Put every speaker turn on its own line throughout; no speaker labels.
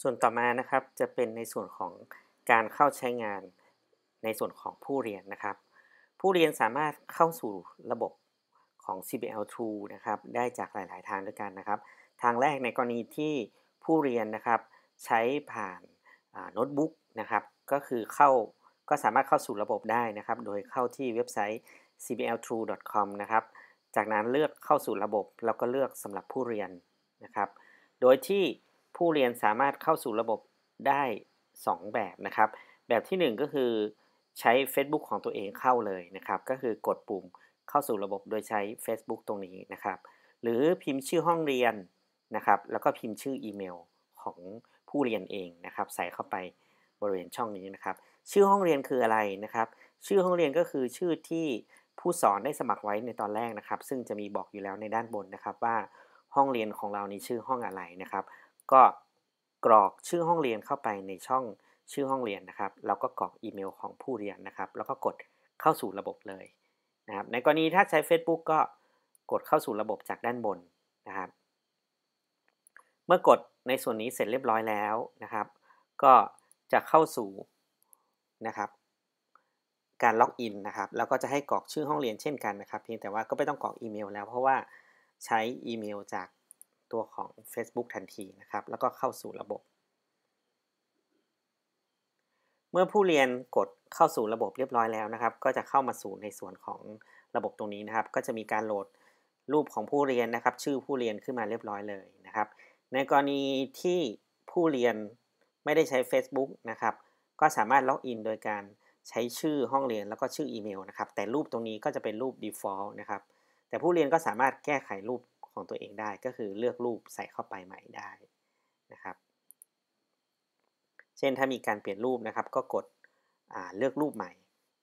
ส่วนต่อมานะครับจะเป็นในส่วนของการเข้าใช้งานในส่วนของผู้เรียนนะครับ ผู้เรียนสามารถเข้าสู่ระบบของ CBL t นะครับ ได้จากหลาย ๆทางด้วยกันนะครับทางแรกในกรณีที่ผู้เรียนนะครับใช้ผ่านโน้ตบุ๊กนะครับก็คือเข้าก็สามารถเข้าสู่ระบบได้นะครับ โดยเข้าที่เว็บไซต์ cbltrue.com นะครับจากนั้นเลือกเข้าสู่ระบบแล้วก็เลือกสำหรับผู้เรียนนะครับ โดยที่ผู้เรียนสามารถเข้าสู่ระบบได้ 2 แบบนะครับ แบบที่ 1 ก็คือใช้ Facebook ของตัวเองเข้าเลยนะครับ ก็คือกดปุ่มเข้าสู่ระบบโดยใช้ Facebook ตรงนี้นะครับ หรือพิมพ์ชื่อห้องเรียนนะครับ แล้วก็พิมพ์ชื่ออีเมลของผู้เรียนเองนะครับ ใส่เข้าไปบริเวณช่องนี้นะครับ ชื่อห้องเรียนคืออะไรนะครับ ชื่อห้องเรียนก็คือชื่อที่ผู้สอนได้สมัครไว้ในตอนแรกนะครับ ซึ่งจะมีบอกอยู่แล้วในด้านบนนะครับ ว่าห้องเรียนของเรานี้ชื่อห้องอะไรนะครับก็กรอกชื่อห้องเรียนเข้าไปในช่องชื่อห้องเรียนนะครับแล้วก็กรอกอีเมลของผู้เรียนนะครับ แล้วก็กดเข้าสู่ระบบเลยนะครับในกรณีถ้าใช้ Facebook ก็กดเข้าสู่ระบบจากด้านบนนะครับ เมื่อกดในส่วนนี้เสร็จเรียบร้อยแล้วนะครับ ก็จะเข้าสู่นะครับการล็อกอินนะครับแล้วก็จะให้กรอกชื่อห้องเรียนเช่นกันนะครับเพียงแต่ว่าก็ไม่ต้องกรอกอีเมลแล้ว เพราะว่าใช้อีเมลจากตัวของ Facebook ทันทีนะครับ แล้วก็เข้าสู่ระบบ เมื่อผู้เรียนกดเข้าสู่ระบบเรียบร้อยแล้วนะครับ ก็จะเข้ามาสู่ในส่วนของระบบตรงนี้นะครับ ก็จะมีการโหลดรูปของผู้เรียนนะครับ ชื่อผู้เรียนขึ้นมาเรียบร้อยเลยนะครับ ในกรณีที่ผู้เรียนไม่ได้ใช้ Facebook นะครับ ก็สามารถล็อกอินโดยการใช้ชื่อห้องเรียน แล้วก็ชื่ออีเมลนะครับ แต่รูปตรงนี้ก็จะเป็นรูป default นะครับ แต่ผู้เรียนก็สามารถแก้ไขรูปของตัวเองได้ก็คือเลือกรูปใส่เข้าไปใหม่ได้นะครับ เช่นถ้ามีการเปลี่ยนรูปนะครับก็กดเลือกรูปใหม่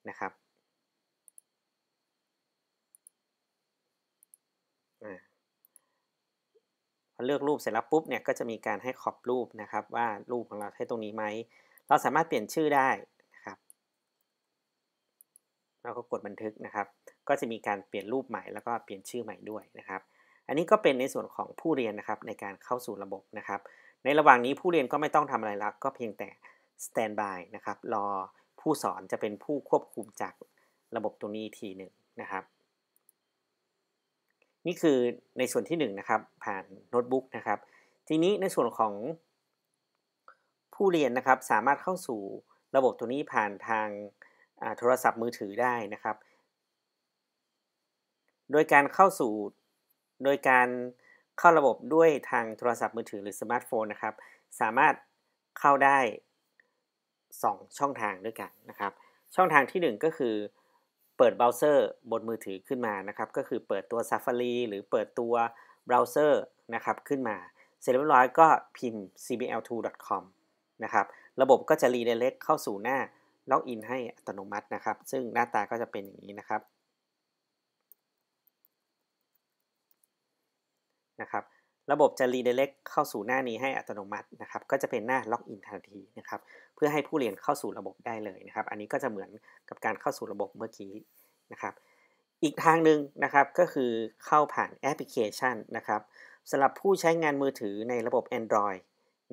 นะครับพอเลือกรูปเสร็จแล้วปุ๊บเนี่ยก็จะมีการให้ขอบรูปนะครับว่ารูปของเราใช้ตรงนี้ไหมเราสามารถเปลี่ยนชื่อได้นะครับเราก็กดบันทึกนะครับ ก็จะมีการเปลี่ยนรูปใหม่แล้วก็เปลี่ยนชื่อใหม่ด้วยนะครับอันนี้ก็เป็นในส่วนของผู้เรียนนะครับในการเข้าสู่ระบบนะครับ ในระหว่างนี้ผู้เรียนก็ไม่ต้องทำอะไรละก็เพียงแต่ standby นะครับรอผู้สอนจะเป็นผู้ควบคุมจากระบบตัวนี้ทีหนึ่งนะครับนี่คือในส่วนที่1นนะครับผ่านโน้ตบุ๊กนะครับทีนี้ในส่วนของผู้เรียนนะครับสามารถเข้าสู่ระบบตัวนี้ผ่านทางโทรศัพท์มือถือได้นะครับ โดยการเข้าสู่โดยการเข้าระบบด้วยทางโทรศัพท์มือถือหรือสมาร์ทโฟนนะครับสามารถเข้าได้ 2 ช่องทางด้วยกันนะครับ ช่องทางที่ 1 ก็คือเปิดเบราว์เซอร์บนมือถือขึ้นมานะครับ ก็คือเปิดตัว Safari หรือเปิดตัวเบราว์เซอร์นะครับขึ้นมาเสร็จเรียบร้อยก็พิมพ์ cbl2.com นะครับระบบก็จะรีเดเล็ก เข้าสู่หน้าล็อกอินให้อัตโนมัตินะครับ ซึ่งหน้าตาก็จะเป็นอย่างนี้นะครับนะครับระบบจะรีเดเล c กเข้าสู่หน้านี้ให้อัตโนมัตินะครับ ก็จะเป็นหน้าล็อกอินทันทีนะครับ เพื่อให้ผู้เรียนเข้าสู่ระบบได้เลยนะครับ อันนี้ก็จะเหมือนกับการเข้าสู่ระบบเมื่อกี้นะครับ อีกทางหนึ่งนะครับ ก็คือเข้าผ่านแอปพลิเคชันนะครับสำหรับผู้ใช้งานมือถือในระบบ Android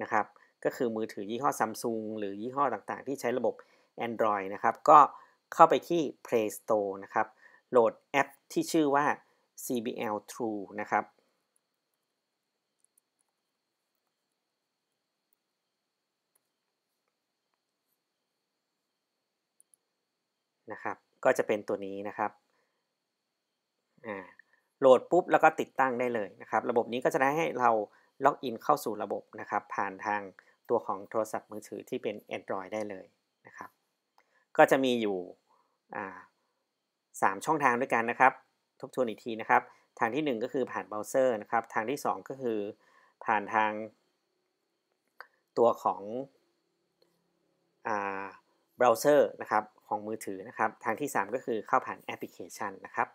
นะครับ ก็คือมือถือยี่ห้อ Samsung หรือยี่ห้อต่างๆ ที่ใช้ระบบ Android นะครับ ก็เข้าไปที่ Play Store นะครับ โหลดแอปที่ชื่อว่า CBL True นะครับนะครับ ก็จะเป็นตัวนี้นะครับ โหลดปุ๊บแล้วก็ติดตั้งได้เลยนะครับ ระบบนี้ก็จะได้ให้เราล็อกอินเข้าสู่ระบบนะครับ ผ่านทางตัวของโทรศัพท์มือถือที่เป็น Android ได้เลยนะครับ ก็จะมีอยู่สามช่องทางด้วยกันนะครับ ทบทวนอีกทีนะครับ ทางที่ 1 ก็คือผ่านเบราว์เซอร์นะครับ ทางที่2 ก็คือผ่านทางตัวของเบราว์เซอร์นะครับของมือถือนะครับ ทางที่ 3 ก็คือเข้าผ่านแอปพลิเคชันนะครับ